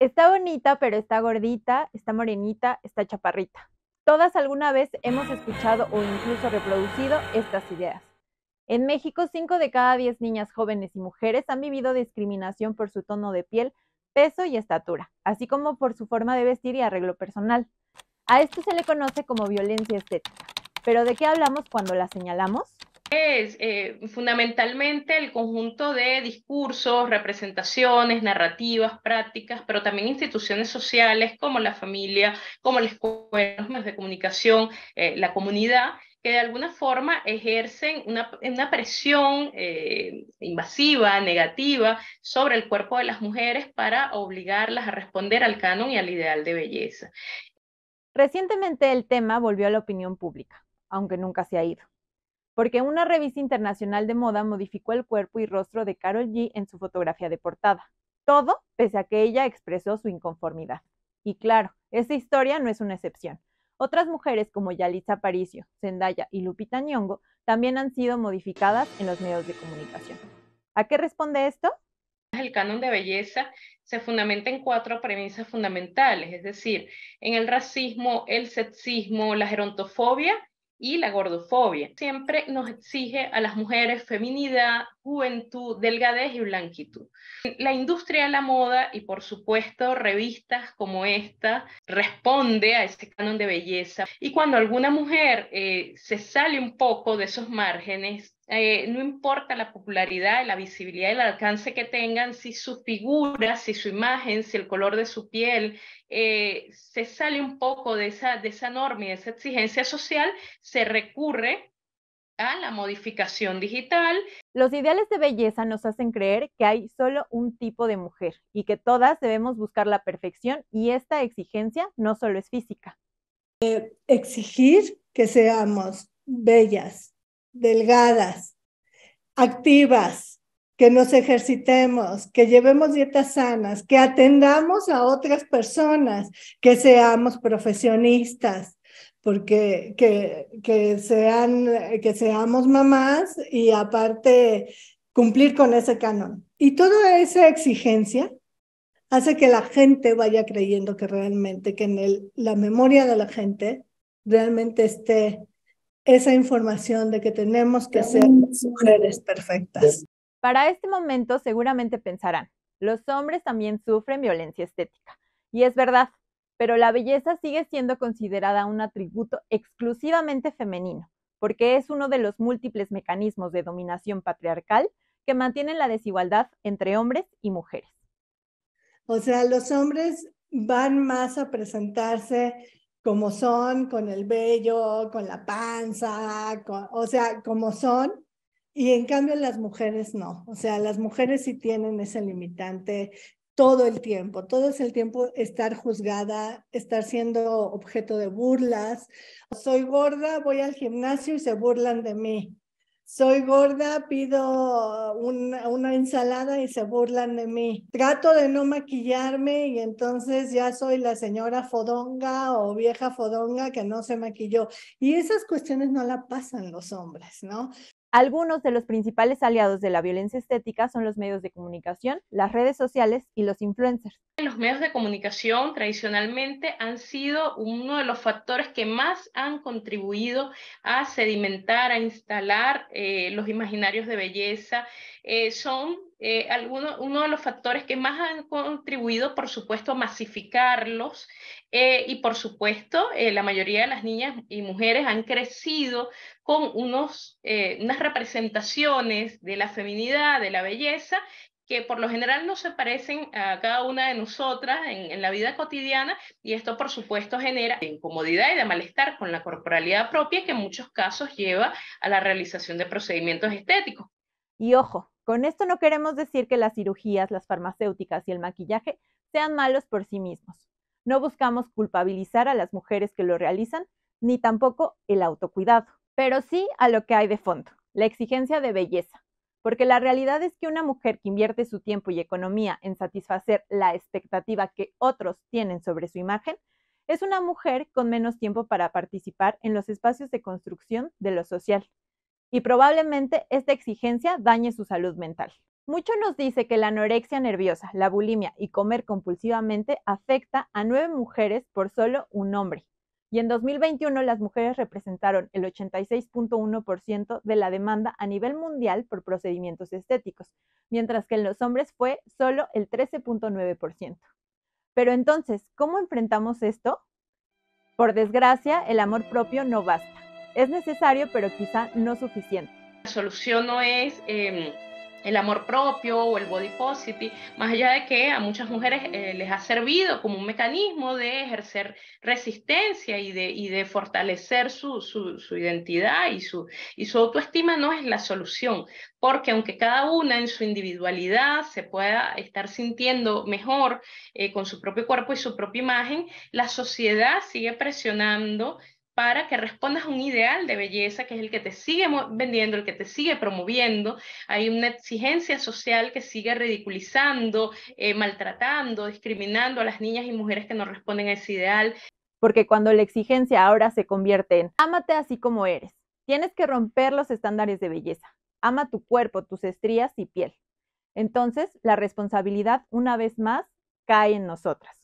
Está bonita, pero está gordita, está morenita, está chaparrita. Todas alguna vez hemos escuchado o incluso reproducido estas ideas. En México, 5 de cada 10 niñas jóvenes y mujeres han vivido discriminación por su tono de piel, peso y estatura, así como por su forma de vestir y arreglo personal. A esto se le conoce como violencia estética. Pero ¿de qué hablamos cuando la señalamos? es eh, fundamentalmente el conjunto de discursos, representaciones, narrativas, prácticas, pero también instituciones sociales como la familia, como los medios de comunicación, eh, la comunidad, que de alguna forma ejercen una, presión eh, invasiva, negativa, sobre el cuerpo de las mujeres para obligarlas a responder al canon y al ideal de belleza. Recientemente el tema volvió a la opinión pública, aunque nunca se ha ido porque una revista internacional de moda modificó el cuerpo y rostro de Carol G en su fotografía de portada. Todo pese a que ella expresó su inconformidad. Y claro, esta historia no es una excepción. Otras mujeres como Yalitza Aparicio, Zendaya y Lupita Nyong'o también han sido modificadas en los medios de comunicación. ¿A qué responde esto? El canon de belleza se fundamenta en cuatro premisas fundamentales, es decir, en el racismo, el sexismo, la gerontofobia y la gordofobia. Siempre nos exige a las mujeres feminidad, juventud, delgadez y blanquitud. La industria de la moda y por supuesto revistas como esta responde a ese canon de belleza y cuando alguna mujer eh, se sale un poco de esos márgenes eh, no importa la popularidad, la visibilidad, el alcance que tengan, si su figura, si su imagen, si el color de su piel eh, se sale un poco de esa, norma y de esa exigencia social, se recurre a la modificación digital. Los ideales de belleza nos hacen creer que hay solo un tipo de mujer y que todas debemos buscar la perfección y esta exigencia no solo es física. Eh, exigir que seamos bellas, delgadas, activas, que nos ejercitemos, que llevemos dietas sanas, que atendamos a otras personas, que seamos profesionistas, porque que, que, sean, que seamos mamás y aparte cumplir con ese canon. Y toda esa exigencia hace que la gente vaya creyendo que realmente, que en el, la memoria de la gente realmente esté esa información de que tenemos que ser mujeres perfectas. Para este momento seguramente pensarán, los hombres también sufren violencia estética. Y es verdad, pero la belleza sigue siendo considerada un atributo exclusivamente femenino, porque es uno de los múltiples mecanismos de dominación patriarcal que mantienen la desigualdad entre hombres y mujeres. O sea, los hombres van más a presentarse como son, con el vello, con la panza, o sea, como son. Y en cambio las mujeres no, o sea, las mujeres sí tienen ese limitante todo el tiempo, todo es el tiempo estar juzgada, estar siendo objeto de burlas. Soy gorda, voy al gimnasio y se burlan de mí soy gorda, pido una, ensalada y se burlan de mí. Trato de no maquillarme y entonces ya soy la señora fodonga o vieja fodonga que no se maquilló. Y esas cuestiones no la pasan los hombres, ¿no? Algunos de los principales aliados de la violencia estética son los medios de comunicación, las redes sociales y los influencers. Los medios de comunicación tradicionalmente han sido uno de los factores que más han contribuido a sedimentar, a instalar eh, los imaginarios de belleza. Eh, son eh, uno de los factores que más han contribuido, por supuesto, a masificarlos eh, y, por supuesto, eh, la mayoría de las niñas y mujeres han crecido con unos, unas representaciones de la feminidad, de la belleza, que por lo general no se parecen a cada una de nosotras en, en, la vida cotidiana y esto por supuesto genera incomodidad y de malestar con la corporalidad propia que en muchos casos lleva a la realización de procedimientos estéticos. Y ojo, con esto no queremos decir que las cirugías, las farmacéuticas y el maquillaje sean malos por sí mismos. No buscamos culpabilizar a las mujeres que lo realizan, ni tampoco el autocuidado, pero sí a lo que hay de fondo, la exigencia de belleza. Porque la realidad es que una mujer que invierte su tiempo y economía en satisfacer la expectativa que otros tienen sobre su imagen, es una mujer con menos tiempo para participar en los espacios de construcción de lo social, y probablemente esta exigencia dañe su salud mental. Mucho nos dice que la anorexia nerviosa, la bulimia y comer compulsivamente afecta a nueve mujeres por solo un hombre. Y en 2021 las mujeres representaron el 86.1% de la demanda a nivel mundial por procedimientos estéticos, mientras que en los hombres fue solo el 13.9%. Pero entonces, ¿cómo enfrentamos esto? Por desgracia, el amor propio no basta. Es necesario, pero quizá no suficiente. La solución no es... Em, el amor propio o el body positive, más allá de que a muchas mujeres eh, les ha servido como un mecanismo de ejercer resistencia y de, de fortalecer su, identidad y su, y su autoestima, no es la solución, porque aunque cada una en su individualidad se pueda estar sintiendo mejor eh, con su propio cuerpo y su propia imagen, la sociedad sigue presionando para que respondas a un ideal de belleza que es el que te sigue vendiendo, el que te sigue promoviendo. Hay una exigencia social que sigue ridiculizando, eh, maltratando, discriminando a las niñas y mujeres que no responden a ese ideal. Porque cuando la exigencia ahora se convierte en ámate así como eres, tienes que romper los estándares de belleza. Ama tu cuerpo, tus estrías y piel. Entonces, la responsabilidad, una vez más, cae en nosotras.